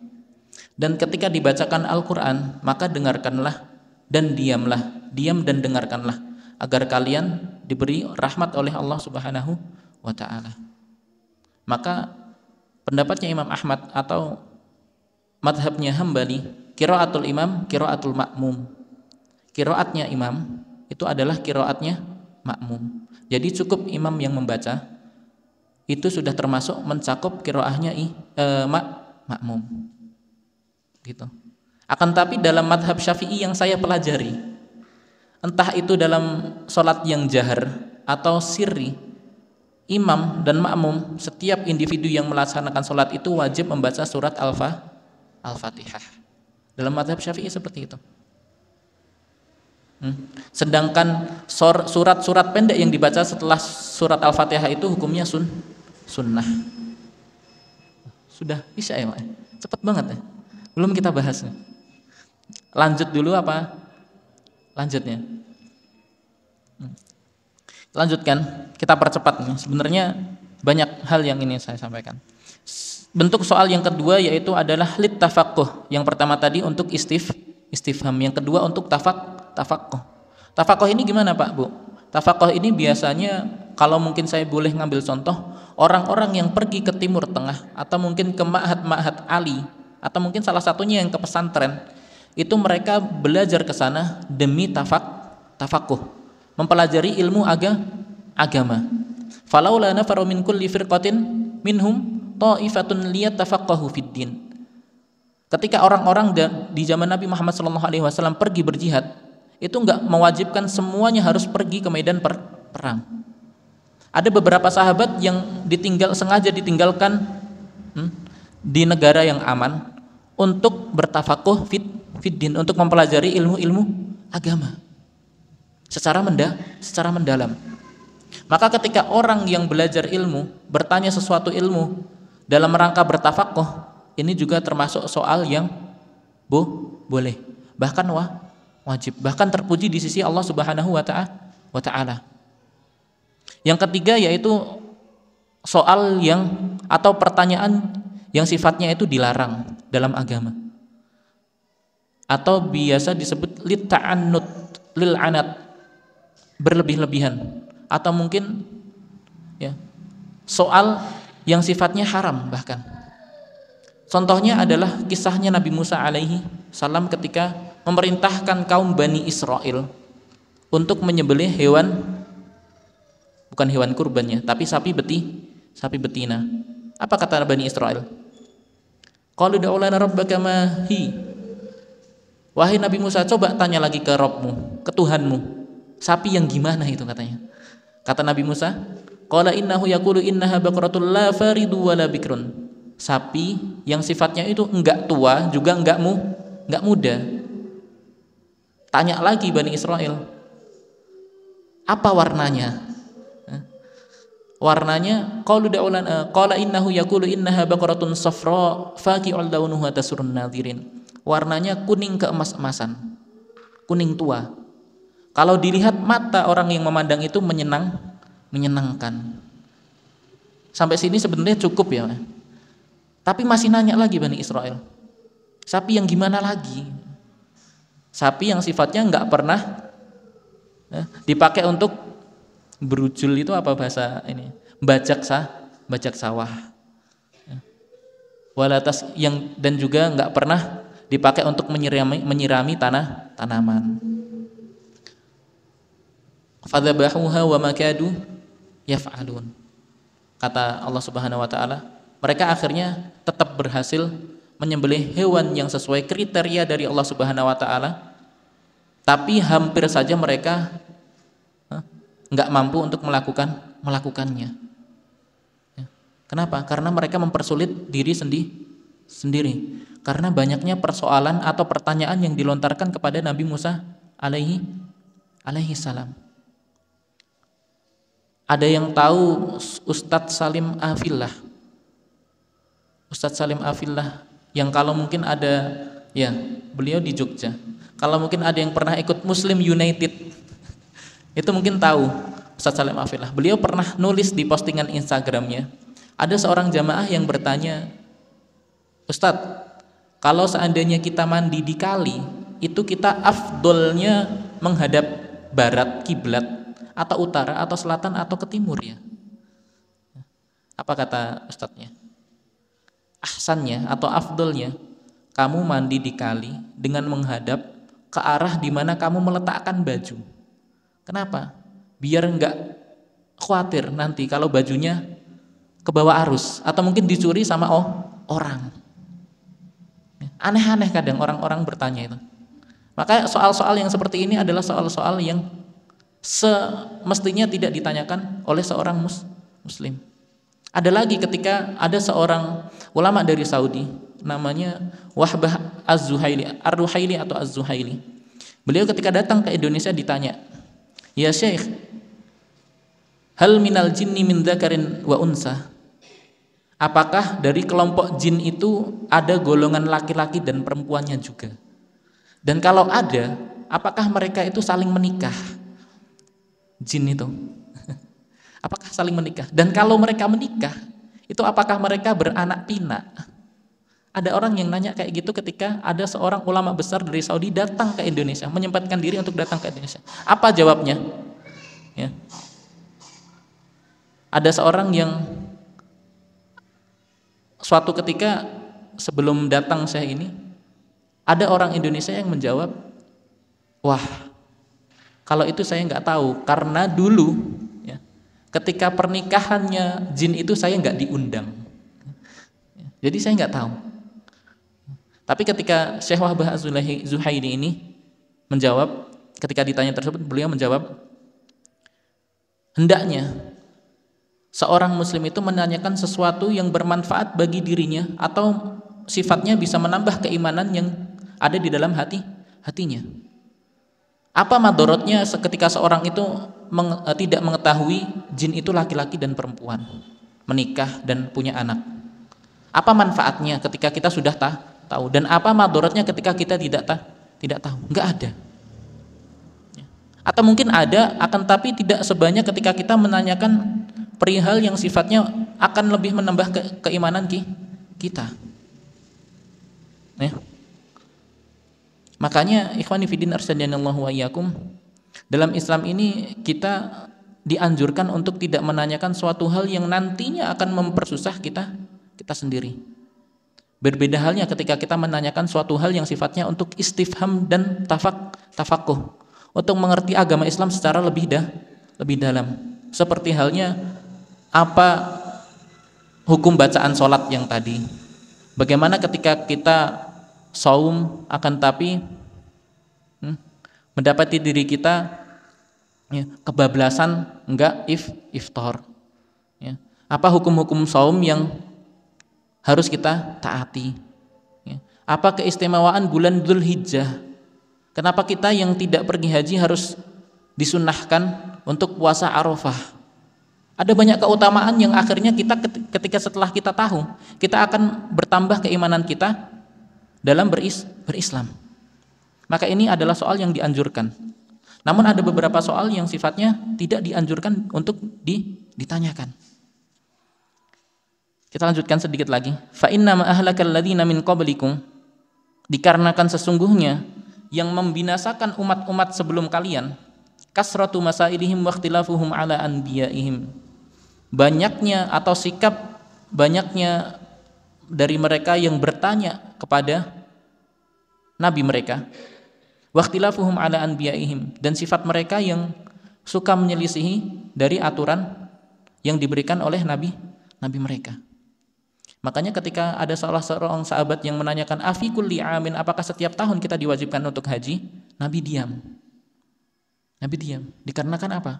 Dan ketika dibacakan Al-Qur'an, maka dengarkanlah dan diamlah, diam dan dengarkanlah agar kalian diberi rahmat oleh Allah Subhanahu wa taala. Maka pendapatnya Imam Ahmad atau madhabnya Hambali, kiraatul imam, kiraatul makmum. Kiraatnya imam itu adalah kiraatnya makmum. Jadi cukup imam yang membaca itu sudah termasuk mencakup kiroahnya i, e, mak, makmum. Gitu. Akan tapi dalam madhab Syafi'i yang saya pelajari, entah itu dalam sholat yang jahar atau sirri imam dan makmum setiap individu yang melaksanakan sholat itu wajib membaca surat al-fatihah dalam madhab syafi'i seperti itu hmm. sedangkan surat-surat pendek yang dibaca setelah surat al-fatihah itu hukumnya sun sunnah sudah bisa ya Pak? cepat banget ya belum kita bahas lanjut dulu apa lanjutnya hmm. lanjutkan kita percepat nih sebenarnya banyak hal yang ini saya sampaikan bentuk soal yang kedua yaitu adalah lit tafakuh yang pertama tadi untuk istif istifham yang kedua untuk tafak tafakuh tafakuh ini gimana pak bu tafakuh ini biasanya kalau mungkin saya boleh ngambil contoh orang-orang yang pergi ke timur tengah atau mungkin ke ma'had ma'had ali atau mungkin salah satunya yang ke pesantren itu mereka belajar ke sana demi tafak tafakuh mempelajari ilmu aga, agama falaulana nafaru min kulli firqatin minhum ta'ifatun liyatafaqqahu fid din ketika orang-orang di zaman Nabi Muhammad SAW pergi berjihad itu enggak mewajibkan semuanya harus pergi ke medan per perang ada beberapa sahabat yang ditinggal sengaja ditinggalkan hmm, di negara yang aman untuk bertafakuh fit fiddin untuk mempelajari ilmu-ilmu agama secara mendah, secara mendalam. Maka ketika orang yang belajar ilmu bertanya sesuatu ilmu dalam rangka bertafakoh ini juga termasuk soal yang bu boleh bahkan wah wajib bahkan terpuji di sisi Allah Subhanahu wa taala. Yang ketiga yaitu soal yang atau pertanyaan yang sifatnya itu dilarang dalam agama atau biasa disebut lita'annud lil anat berlebih-lebihan atau mungkin ya soal yang sifatnya haram bahkan contohnya adalah kisahnya Nabi Musa alaihi salam ketika memerintahkan kaum Bani Israel untuk menyembelih hewan bukan hewan kurbannya tapi sapi beti sapi betina apa kata Bani Israel kalau da'ulana rabbaka ma hi Wahai Nabi Musa, coba tanya lagi ke Robmu, ke Tuhanmu. Sapi yang gimana itu katanya. Kata Nabi Musa, Qala innahu yakulu innaha baqaratul la faridu la bikrun. Sapi yang sifatnya itu enggak tua juga enggak mu, enggak muda. Tanya lagi Bani Israel. Apa warnanya? Warnanya qalu da'ulan eh, qala innahu yakulu innaha baqaratun safra fakiul daunuhu atasurun nadirin warnanya kuning keemas-emasan, kuning tua. Kalau dilihat mata orang yang memandang itu menyenang, menyenangkan. Sampai sini sebenarnya cukup ya. Tapi masih nanya lagi Bani Israel. Sapi yang gimana lagi? Sapi yang sifatnya nggak pernah eh, dipakai untuk berujul itu apa bahasa ini? Bajak sah, bajak sawah. Eh. Walatas yang dan juga nggak pernah dipakai untuk menyirami, menyirami tanah tanaman. Fadzabahuha wa makadu yaf'alun. Kata Allah Subhanahu wa taala, mereka akhirnya tetap berhasil menyembelih hewan yang sesuai kriteria dari Allah Subhanahu wa taala. Tapi hampir saja mereka nggak mampu untuk melakukan melakukannya. Ya. Kenapa? Karena mereka mempersulit diri sendi, sendiri karena banyaknya persoalan atau pertanyaan yang dilontarkan kepada Nabi Musa alaihi alaihi salam. Ada yang tahu Ustadz Salim Afillah? Ustadz Salim Afillah yang kalau mungkin ada ya, beliau di Jogja. Kalau mungkin ada yang pernah ikut Muslim United itu mungkin tahu Ustadz Salim Afillah. Beliau pernah nulis di postingan Instagramnya. Ada seorang jamaah yang bertanya, Ustadz, kalau seandainya kita mandi di kali itu kita afdolnya menghadap barat kiblat atau utara atau selatan atau ke timur ya apa kata ustadznya ahsannya atau afdolnya kamu mandi di kali dengan menghadap ke arah di mana kamu meletakkan baju kenapa biar enggak khawatir nanti kalau bajunya ke bawah arus atau mungkin dicuri sama oh orang Aneh-aneh kadang orang-orang bertanya itu. Maka soal-soal yang seperti ini adalah soal-soal yang semestinya tidak ditanyakan oleh seorang mus muslim. Ada lagi ketika ada seorang ulama dari Saudi namanya Wahbah Az-Zuhaili, Ar-Ruhaili atau Az-Zuhaili. Beliau ketika datang ke Indonesia ditanya, "Ya Syekh, hal minal jinni min dzakarin wa unsa?" Apakah dari kelompok jin itu ada golongan laki-laki dan perempuannya juga? Dan kalau ada, apakah mereka itu saling menikah? Jin itu. Apakah saling menikah? Dan kalau mereka menikah, itu apakah mereka beranak pinak? Ada orang yang nanya kayak gitu ketika ada seorang ulama besar dari Saudi datang ke Indonesia, menyempatkan diri untuk datang ke Indonesia. Apa jawabnya? Ya. Ada seorang yang suatu ketika sebelum datang saya ini ada orang Indonesia yang menjawab, wah kalau itu saya nggak tahu karena dulu ya, ketika pernikahannya jin itu saya nggak diundang, jadi saya nggak tahu. Tapi ketika Syekh Wahbah Zuhaidi ini menjawab, ketika ditanya tersebut beliau menjawab, hendaknya seorang muslim itu menanyakan sesuatu yang bermanfaat bagi dirinya atau sifatnya bisa menambah keimanan yang ada di dalam hati hatinya. Apa madorotnya ketika seorang itu meng, eh, tidak mengetahui jin itu laki-laki dan perempuan, menikah dan punya anak? Apa manfaatnya ketika kita sudah ta, tahu dan apa madorotnya ketika kita tidak tahu tidak tahu? Enggak ada. Ya. Atau mungkin ada akan tapi tidak sebanyak ketika kita menanyakan perihal yang sifatnya akan lebih menambah ke keimanan ki kita. Ya. Makanya ikhwan fillah arsadyanallahu wa iyyakum dalam Islam ini kita dianjurkan untuk tidak menanyakan suatu hal yang nantinya akan mempersusah kita kita sendiri. Berbeda halnya ketika kita menanyakan suatu hal yang sifatnya untuk istifham dan tafak tafakuh untuk mengerti agama Islam secara lebih dah lebih dalam. Seperti halnya apa hukum bacaan sholat yang tadi bagaimana ketika kita saum akan tapi hmm, mendapati diri kita ya, kebablasan enggak if iftor ya. apa hukum-hukum saum yang harus kita taati ya. apa keistimewaan bulan Dhul Hijjah kenapa kita yang tidak pergi haji harus disunahkan untuk puasa Arafah ada banyak keutamaan yang akhirnya kita ketika setelah kita tahu, kita akan bertambah keimanan kita dalam beris, berislam. Maka ini adalah soal yang dianjurkan. Namun ada beberapa soal yang sifatnya tidak dianjurkan untuk di, ditanyakan. Kita lanjutkan sedikit lagi. Fa inna ma ahlakal ladzina min qablikum dikarenakan sesungguhnya yang membinasakan umat-umat sebelum kalian kasratu masailihim wa ikhtilafuhum ala anbiya'ihim banyaknya atau sikap banyaknya dari mereka yang bertanya kepada nabi mereka waktilafuhum ala anbiyaihim dan sifat mereka yang suka menyelisihi dari aturan yang diberikan oleh nabi nabi mereka makanya ketika ada salah seorang sahabat yang menanyakan afi kulli amin apakah setiap tahun kita diwajibkan untuk haji nabi diam nabi diam dikarenakan apa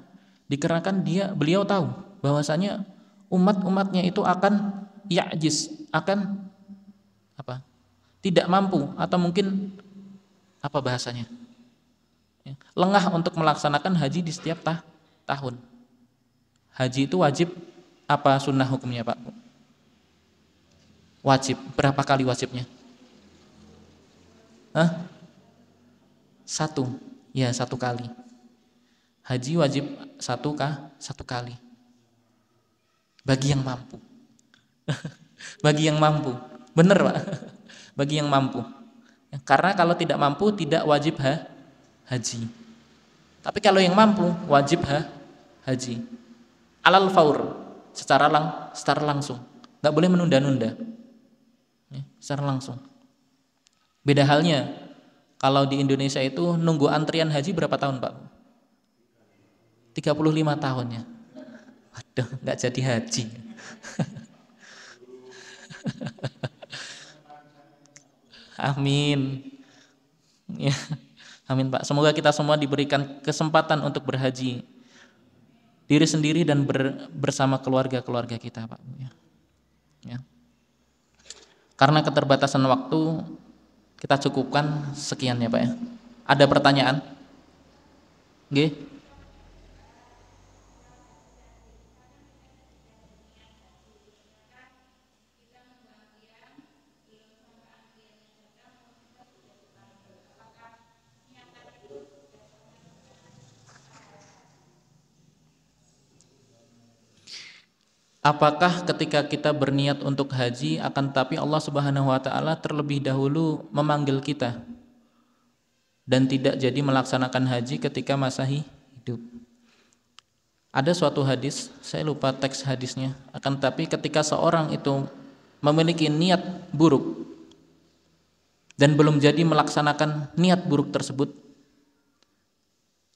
dikarenakan dia beliau tahu bahwasanya umat-umatnya itu akan yajis akan apa? tidak mampu atau mungkin apa bahasanya? Ya, lengah untuk melaksanakan haji di setiap tah tahun. Haji itu wajib apa sunnah hukumnya Pak? Wajib. Berapa kali wajibnya? Hah? Satu. Ya, satu kali. Haji wajib satu kah? Satu kali bagi yang mampu. bagi yang mampu. Benar, Pak. bagi yang mampu. Karena kalau tidak mampu tidak wajib ha, haji. Tapi kalau yang mampu wajib ha, haji. Alal faur secara lang secara langsung. Nggak boleh menunda-nunda. Ya, secara langsung. Beda halnya kalau di Indonesia itu nunggu antrian haji berapa tahun, Pak? 35 tahun ya. Aduh, nggak jadi haji. Amin. Ya. Amin Pak. Semoga kita semua diberikan kesempatan untuk berhaji diri sendiri dan ber, bersama keluarga-keluarga kita Pak. Ya. ya. Karena keterbatasan waktu kita cukupkan sekian ya Pak ya. Ada pertanyaan? Okay. Apakah ketika kita berniat untuk haji akan tapi Allah Subhanahu wa taala terlebih dahulu memanggil kita dan tidak jadi melaksanakan haji ketika masa hidup? Ada suatu hadis, saya lupa teks hadisnya, akan tapi ketika seorang itu memiliki niat buruk dan belum jadi melaksanakan niat buruk tersebut,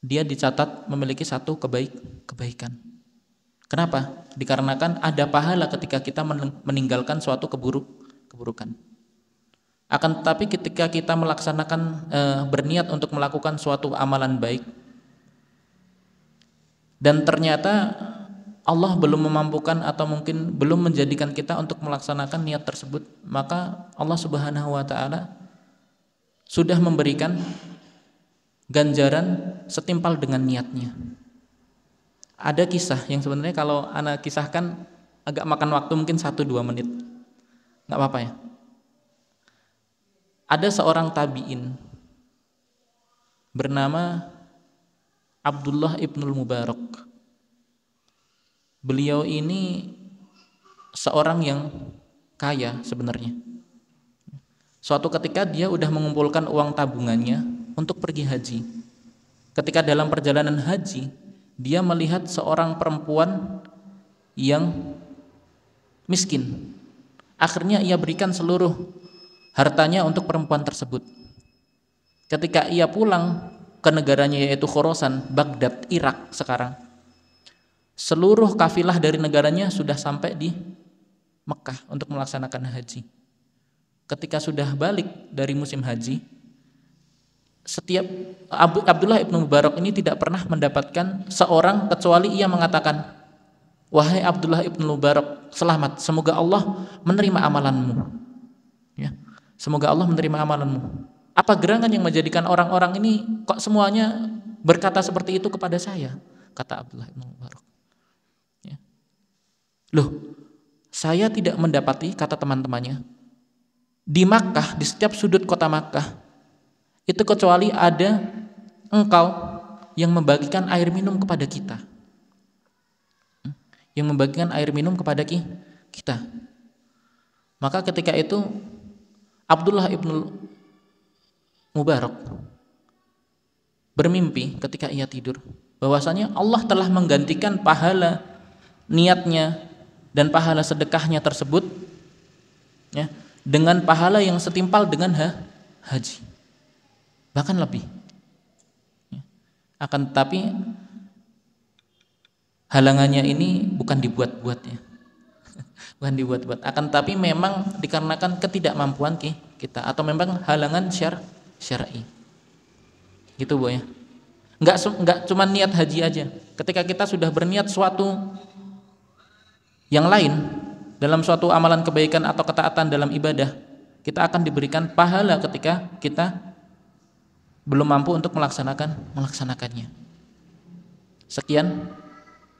dia dicatat memiliki satu kebaik kebaikan Kenapa? Dikarenakan ada pahala ketika kita meninggalkan suatu keburuk keburukan. Akan tetapi ketika kita melaksanakan e, berniat untuk melakukan suatu amalan baik dan ternyata Allah belum memampukan atau mungkin belum menjadikan kita untuk melaksanakan niat tersebut, maka Allah Subhanahu wa taala sudah memberikan ganjaran setimpal dengan niatnya ada kisah yang sebenarnya kalau anak kisahkan agak makan waktu mungkin 1-2 menit nggak apa-apa ya ada seorang tabiin bernama Abdullah Ibnul Mubarak beliau ini seorang yang kaya sebenarnya suatu ketika dia udah mengumpulkan uang tabungannya untuk pergi haji ketika dalam perjalanan haji dia melihat seorang perempuan yang miskin. Akhirnya ia berikan seluruh hartanya untuk perempuan tersebut. Ketika ia pulang ke negaranya yaitu Khorasan, Baghdad, Irak sekarang. Seluruh kafilah dari negaranya sudah sampai di Mekah untuk melaksanakan haji. Ketika sudah balik dari musim haji, setiap Abdullah ibnu Mubarak ini tidak pernah mendapatkan seorang kecuali ia mengatakan wahai Abdullah ibnu Mubarak selamat semoga Allah menerima amalanmu ya semoga Allah menerima amalanmu apa gerangan yang menjadikan orang-orang ini kok semuanya berkata seperti itu kepada saya kata Abdullah ibnu Mubarak ya. loh saya tidak mendapati kata teman-temannya di Makkah di setiap sudut kota Makkah itu kecuali ada engkau yang membagikan air minum kepada kita hmm? yang membagikan air minum kepada kita maka ketika itu Abdullah ibnu Mubarak bermimpi ketika ia tidur bahwasanya Allah telah menggantikan pahala niatnya dan pahala sedekahnya tersebut ya, dengan pahala yang setimpal dengan ha, haji bahkan lebih. Ya. Akan tetapi halangannya ini bukan dibuat-buatnya, bukan dibuat-buat. Akan tetapi memang dikarenakan ketidakmampuan kita atau memang halangan syar syar'i. Gitu bu ya. Enggak enggak cuma niat haji aja. Ketika kita sudah berniat suatu yang lain dalam suatu amalan kebaikan atau ketaatan dalam ibadah, kita akan diberikan pahala ketika kita belum mampu untuk melaksanakan melaksanakannya. Sekian.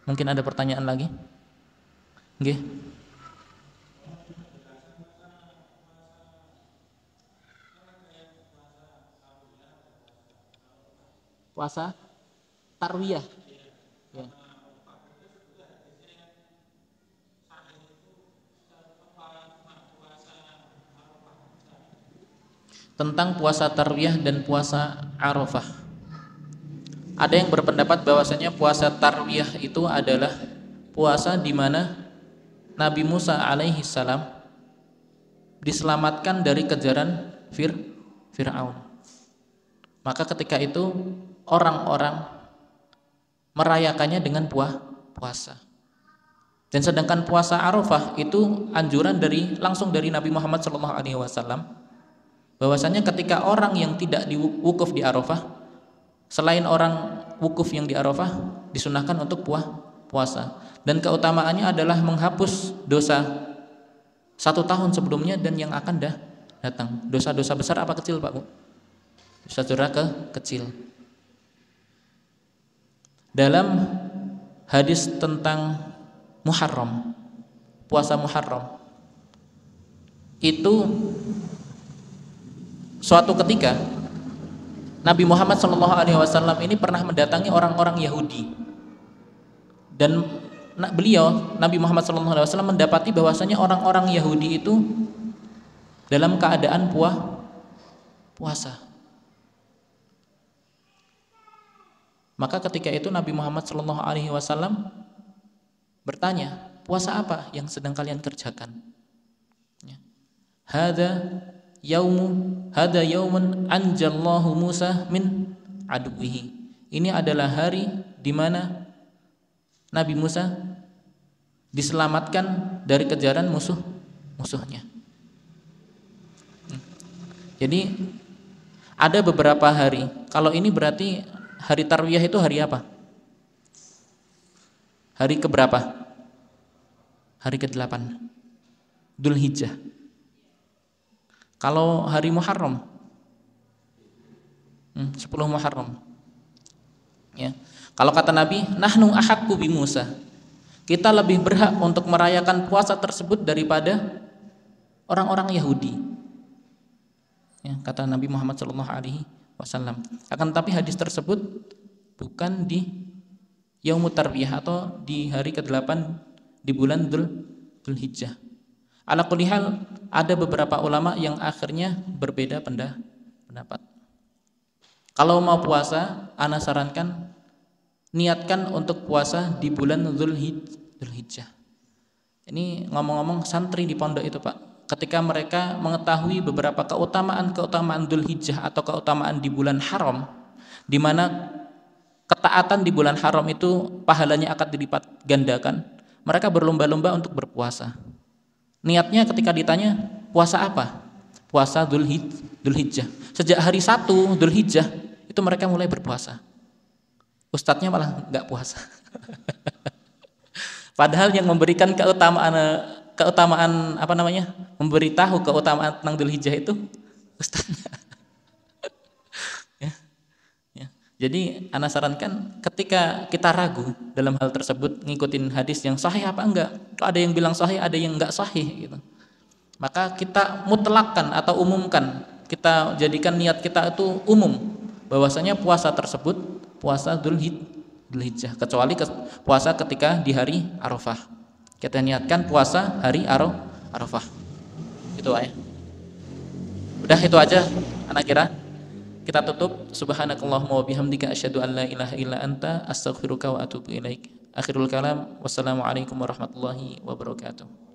Mungkin ada pertanyaan lagi? Nggih. Puasa tarwiyah tentang puasa tarwiyah dan puasa Arafah. Ada yang berpendapat bahwasanya puasa tarwiyah itu adalah puasa di mana Nabi Musa alaihi salam diselamatkan dari kejaran Fir Firaun. Maka ketika itu orang-orang merayakannya dengan puah puasa. Dan sedangkan puasa Arafah itu anjuran dari langsung dari Nabi Muhammad SAW bahwasanya ketika orang yang tidak diwukuf di Arafah selain orang wukuf yang di Arafah disunahkan untuk puah, puasa dan keutamaannya adalah menghapus dosa satu tahun sebelumnya dan yang akan dah datang dosa-dosa besar apa kecil Pak Bu? dosa ke kecil dalam hadis tentang Muharram puasa Muharram itu suatu ketika Nabi Muhammad SAW ini pernah mendatangi orang-orang Yahudi dan beliau Nabi Muhammad SAW mendapati bahwasanya orang-orang Yahudi itu dalam keadaan puah puasa maka ketika itu Nabi Muhammad SAW bertanya puasa apa yang sedang kalian kerjakan ya. hada yaumu hada yaumun anjallahu Musa min aduwihi. Ini adalah hari di mana Nabi Musa diselamatkan dari kejaran musuh musuhnya. Jadi ada beberapa hari. Kalau ini berarti hari tarwiyah itu hari apa? Hari keberapa? Hari ke-8. Dulhijjah. Kalau hari Muharram, hmm, 10 Muharram. Ya. Kalau kata Nabi, nahnu ahakku bi Musa. Kita lebih berhak untuk merayakan puasa tersebut daripada orang-orang Yahudi. Ya, kata Nabi Muhammad Shallallahu Alaihi Wasallam. Akan tapi hadis tersebut bukan di Yaumut Tarbiyah atau di hari ke-8 di bulan Hijjah. Ala kulihal ada beberapa ulama yang akhirnya berbeda pendapat. Kalau mau puasa, ana sarankan niatkan untuk puasa di bulan Zulhijjah. Ini ngomong-ngomong santri di pondok itu, Pak. Ketika mereka mengetahui beberapa keutamaan-keutamaan Zulhijjah atau keutamaan di bulan haram, di mana ketaatan di bulan haram itu pahalanya akan dilipat gandakan, mereka berlomba-lomba untuk berpuasa Niatnya ketika ditanya puasa apa? Puasa Dzulhijjah. Sejak hari 1 Dzulhijjah itu mereka mulai berpuasa. Ustadznya malah nggak puasa. Padahal yang memberikan keutamaan keutamaan apa namanya? memberitahu keutamaan tentang Dzulhijjah itu ustadznya. Jadi Ana sarankan ketika kita ragu dalam hal tersebut ngikutin hadis yang sahih apa enggak. Kalau Ada yang bilang sahih, ada yang enggak sahih gitu. Maka kita mutlakkan atau umumkan, kita jadikan niat kita itu umum bahwasanya puasa tersebut puasa Dzulhijjah kecuali puasa ketika di hari Arafah. Kita niatkan puasa hari Arafah. Itu aja. Udah itu aja anak kira. Kita tutup subhanakallahumma wa bihamdika asyhadu an la ilaha illa anta astaghfiruka wa atubu ilaik. Akhirul kalam. Wassalamualaikum warahmatullahi wabarakatuh.